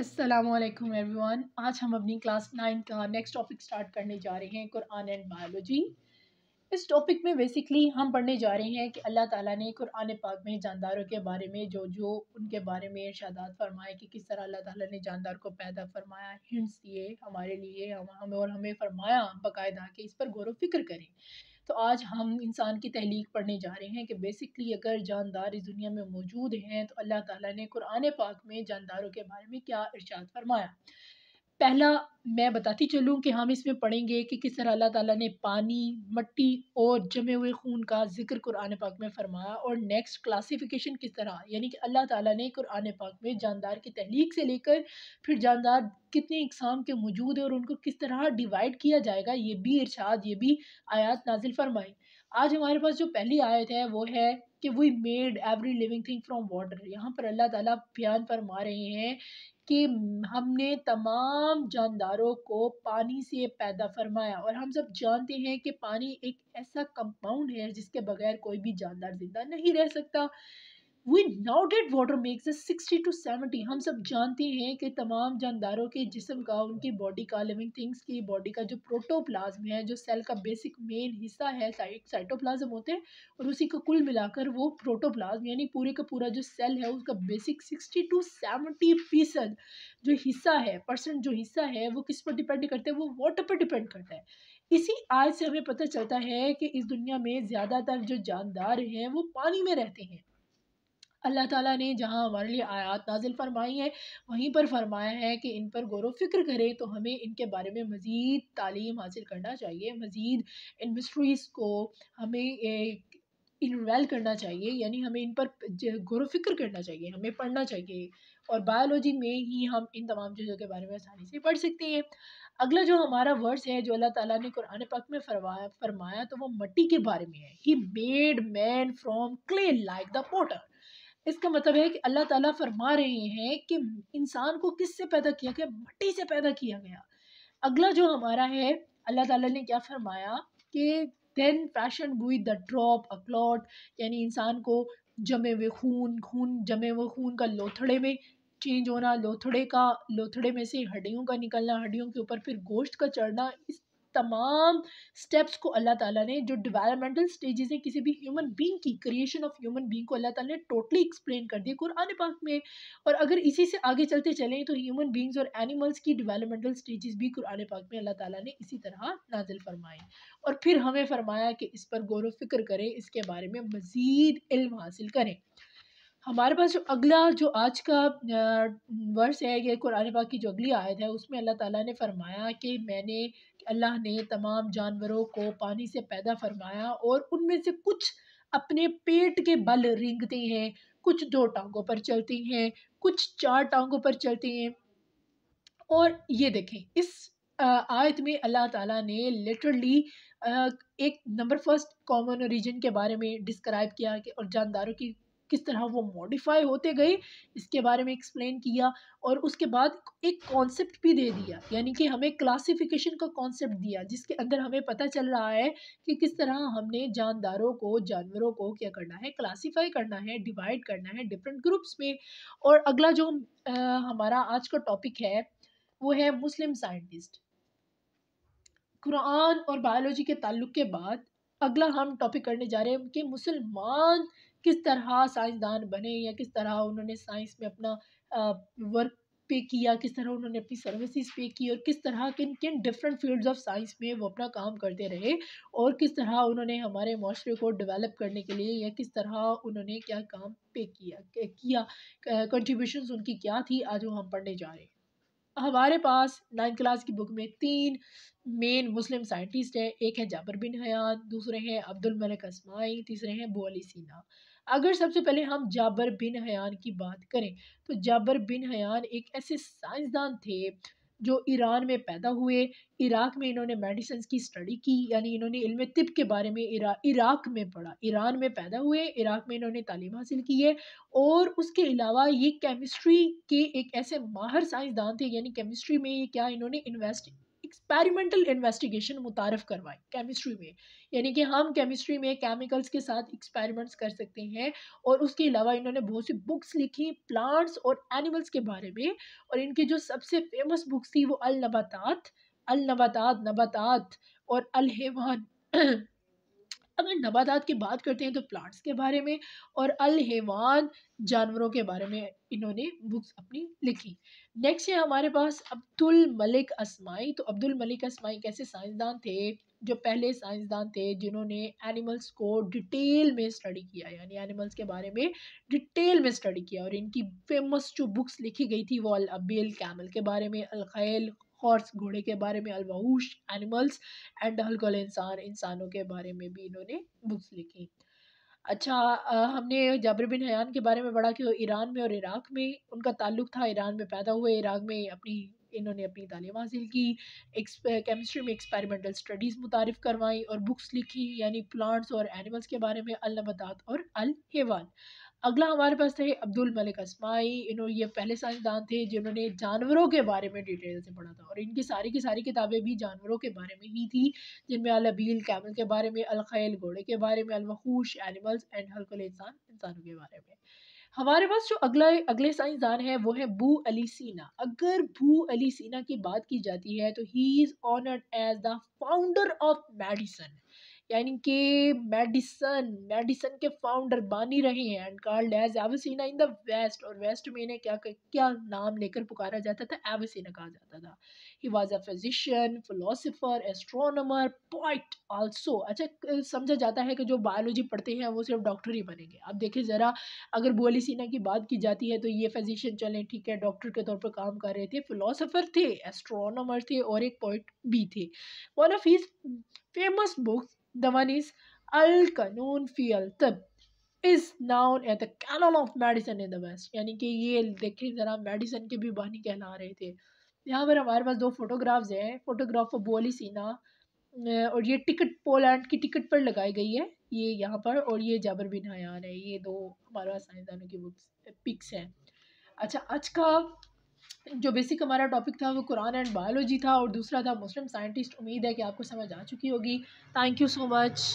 Aslam everyone आज हम अपनी क्लास नाइन का नेक्स्ट टॉपिक स्टार्ट करने जा रहे हैं कुरान एंड बायोलॉजी इस टॉपिक में बेसिकली हम पढ़ने जा रहे हैं कि अल्लाह ताला ने कुरान पाक में जानदारों के बारे में जो जो उनके बारे में इर्शादात फरमाए कि किस तरह अल्लाह ताला ने जानदार को पैदा फरमाया हिंट्स दिए हमारे लिए हम हमें और हमें फरमाया बाकायदा कि इस पर गौर फिक्र करें तो आज हम इंसान की तहलीक पढ़ने जा रहे हैं कि बेसिकली अगर जानदार इस दुनिया में मौजूद हैं तो अल्लाह ताला ने कुरान पाक में जानदारों के बारे में क्या इर्शाद फरमाया पहला मैं बताती चलूँ कि हम इसमें पढ़ेंगे कि किस तरह अल्लाह ताला ने पानी मट्टी और जमे हुए खून का जिक्र कुरान पाक में फरमाया और नेक्स्ट क्लासिफिकेशन किस तरह यानी कि अल्लाह ताला ने कुरान पाक में जानदार की तहलीक से लेकर फिर जानदार कितने इकसाम के मौजूद है और उनको किस तरह डिवाइड किया जाएगा ये भी इर्शाद ये भी आयात नाजिल फरमाई आज हमारे पास जो पहली आयत है वो है कि we made every living thing from water यहाँ पर अल्लाह ताला बयान फरमा रहे हैं कि हमने तमाम जानदारों को पानी से पैदा फरमाया और हम सब जानते हैं कि पानी एक ऐसा कंपाउंड है जिसके बगैर कोई भी जानदार ज़िंदा नहीं रह सकता we noted water makes sixty to seventy हम सब जानते हैं कि तमाम जानदारों के जिसम का उनकी बॉडी का लिविंग थिंग्स की बॉडी का जो प्रोटोप्लाज्म है जो सेल का बेसिक मेन हिस्सा है साइट साइटोप्लाज्म होते हैं और उसी को कुल मिलाकर वो प्रोटोप्लाज्म यानी पूरे का पूरा जो सेल है उसका बेसिक सिक्सटी टू सेवेंटी फीसद जो हिस्सा है परसेंट जो हिस्सा है वो किस पर डिपेंड करते हैं वो वाटर पर डिपेंड करता है इसी आज से हमें पता चलता है कि इस दुनिया में ज़्यादातर जो जानदार हैं वो पानी में रहते हैं अल्लाह ताला ने जहाँ हमारे लिए आयात नाजिल फरमाई है वहीं पर फरमाया है कि इन पर गौर फिक्र करें तो हमें इनके बारे में मज़ीद तालीम हासिल करना चाहिए मज़ीद इन मिस्ट्रीज़ को हमें इन्वेल करना चाहिए यानी हमें इन पर गौर फिक्र करना चाहिए हमें पढ़ना चाहिए और बायोलॉजी में ही हम इन तमाम चीज़ों के बारे में आसानी से पढ़ सकते हैं अगला जो हमारा वर्ड्स है जो अल्लाह ताला ने कुरान पाक में फरमाया फरमाया तो वो मट्टी के बारे में है he made man from clay like the potter इसका मतलब है कि अल्लाह ताला फरमा रहे हैं कि इंसान को किस से पैदा किया गया मट्टी से पैदा किया गया अगला जो हमारा है अल्लाह ताला ने क्या फरमाया कि then fashion we the drop a clot यानी इंसान को जमे हुए खून खून जमे हुए खून का लोथड़े में चेंज होना लोथड़े का लोथड़े में से हड्डियों का निकलना हड्डियों के ऊपर फिर गोश्त का चढ़ना इस तमाम स्टेप्स को अल्लाह ताला ने जो डेवलपमेंटल स्टेजेस हैं किसी भी ह्यूमन बीइंग की क्रिएशन ऑफ ह्यूमन बीइंग को अल्लाह ताला ने टोटली एक्सप्लेन कर दिया कुरान पाक में और अगर इसी से आगे चलते चलें तो ह्यूमन बीइंग्स और एनिमल्स की डेवलपमेंटल स्टेजेस भी कुरान पाक में अल्लाह ताला ने इसी तरह नाजिल फरमाए और फिर हमें फरमाया कि इस पर गौर फिक्र करें इसके बारे में मज़ीद इल्म हासिल करें हमारे पास जो अगला जो आज का वर्ष है ये कुरान पाक की जो अगली आयत है उसमें अल्लाह ताला ने फरमाया कि मैंने अल्लाह ने तमाम जानवरों को पानी से पैदा फरमाया और उनमें से कुछ अपने पेट के बल रेंगते हैं कुछ दो टांगों पर चलती हैं कुछ चार टांगों पर चलती हैं और ये देखें इस आयत में अल्लाह ताला ने लिटरली एक नंबर फर्स्ट कॉमन रीजन के बारे में डिस्क्राइब किया कि और जानदारों की किस तरह वो मॉडिफाई होते गए इसके बारे में एक्सप्लेन किया और उसके बाद एक कॉन्सेप्ट भी दे दिया यानी कि हमें क्लासिफिकेशन का कॉन्सेप्ट दिया जिसके अंदर हमें पता चल रहा है कि किस तरह हमने जानदारों को जानवरों को क्या करना है क्लासीफाई करना है डिवाइड करना है डिफरेंट ग्रुप्स में और अगला जो आ, हमारा आज का टॉपिक है वो है मुस्लिम साइंटिस्ट कुरान और बायोलॉजी के ताल्लुक के बाद अगला हम टॉपिक करने जा रहे हैं कि मुसलमान किस तरह साइंसदान बने या किस तरह उन्होंने साइंस में अपना वर्क पे किया किस तरह उन्होंने अपनी सर्विसेज पे की और किस तरह किन किन डिफरेंट फील्ड्स ऑफ साइंस में वो अपना काम करते रहे और किस तरह उन्होंने हमारे माशरे को डेवलप करने के लिए या किस तरह उन्होंने क्या काम पे किया किया कंट्रीब्यूशंस उनकी क्या थी आज वो हम पढ़ने जा रहे हैं हमारे पास नाइन्थ क्लास की बुक में तीन मेन मुस्लिम साइंटिस्ट हैं एक है जाबर बिन हयात दूसरे हैं अब्दुल मलिक असमाई तीसरे हैं बो अली सीना अगर सबसे पहले हम जाबर बिन हयान की बात करें तो जाबर बिन हयान एक ऐसे साइंसदान थे जो ईरान में पैदा हुए इराक में इन्होंने मेडिसन की स्टडी की यानी इन्होंने इल्म तिब के बारे में इरा, इराक में पढ़ा ईरान में पैदा हुए इराक में इन्होंने तालीम हासिल की है और उसके अलावा ये केमिस्ट्री के एक ऐसे माहर साइंसदान थे यानी केमिस्ट्री में ये क्या इन्होंने इन्वेस्ट एक्सपेरिमेंटल इन्वेस्टिगेशन मुतारफ़ करवाएं केमिस्ट्री में यानी कि हम केमिस्ट्री में केमिकल्स के साथ एक्सपेरिमेंट्स कर सकते हैं और उसके अलावा इन्होंने बहुत सी बुक्स लिखी प्लांट्स और एनिमल्स के बारे में और इनकी जो सबसे फेमस बुक्स थी वो अल नबातात अल नबातात नबातात और अल हेवान अगर नबादात की बात करते हैं तो प्लांट्स के बारे में और अल जानवरों के बारे में इन्होंने बुक्स अपनी लिखी नेक्स्ट है हमारे पास अब्दुल मलिक असमाई तो अब्दुल मलिक असमाई कैसे साइंसदान थे जो पहले साइंसदान थे जिन्होंने एनिमल्स को डिटेल में स्टडी किया यानी एनिमल्स के बारे में डिटेल में स्टडी किया और इनकी फेमस जो बुक्स लिखी गई थी वो अल कैमल के बारे में अलखैल हॉर्स घोड़े के बारे में अलवाऊश एनिमल्स एंड हल्कल इंसान इंसानों के बारे में भी इन्होंने बुक्स लिखी अच्छा हमने जाबिर बिन हयान के बारे में पढ़ा कि ईरान में और इराक में उनका ताल्लुक था ईरान में पैदा हुए इराक में अपनी इन्होंने अपनी तालीम हासिल की केमिस्ट्री में एक्सपेरिमेंटल स्टडीज़ मुतारफ़ करवाई और बुक्स लिखी यानी प्लांट्स और एनिमल्स के बारे में अलबदात और अल अगला हमारे पास थे अब्दुल मलिक असमाई इन्होंने ये पहले साइंसदान थे जिन्होंने जानवरों के बारे में डिटेल से पढ़ा था और इनकी सारी की सारी किताबें भी जानवरों के बारे में ही थी जिनमें अलबील कैमल के बारे में अलखैल घोड़े के बारे में अलमखूश एनिमल्स एंड हल्कुल इंसान इंसानों के बारे में हमारे पास जो अगला अगले साइंसदान है वो है बू अली सीना अगर बू अली सीना की बात की जाती है तो he is honoured as the founder of medicine यानी कि मेडिसन मेडिसन के फाउंडर बानी रहे हैं and called as Avicenna in the west और वेस्ट में इन्हें क्या क्या नाम लेकर पुकारा जाता था एवसीना कहा जाता था he was a physician philosopher astronomer poet also अच्छा समझा जाता है कि जो बायोलॉजी पढ़ते हैं वो सिर्फ डॉक्टर ही बनेंगे अब देखिए ज़रा अगर बोली सीना की बात की जाती है तो ये फिजिशियन चलें ठीक है डॉक्टर के तौर पर काम कर रहे थे फिलोसफर थे एस्ट्रोनमर थे और एक पॉइट भी थे one of his famous books The one is Al Kanun fi al Tib is known at the canon of medicine in the west यानी कि ये देखें ज़रा मेडिसिन के भी बानी कहला रहे थे यहाँ पर हमारे पास दो फोटोग्राफ्स हैं फोटोग्राफ ऑफ बोली सीना और ये टिकट पोलैंड की टिकट पर लगाई गई है ये यहाँ पर और ये जाबर बिन हयान है ये दो हमारे पास साइंसदानों की बुक्स पिक्स हैं अच्छा आज का जो बेसिक हमारा टॉपिक था वो कुरान एंड बायोलॉजी था और दूसरा था मुस्लिम साइंटिस्ट उम्मीद है कि आपको समझ आ चुकी होगी थैंक यू सो मच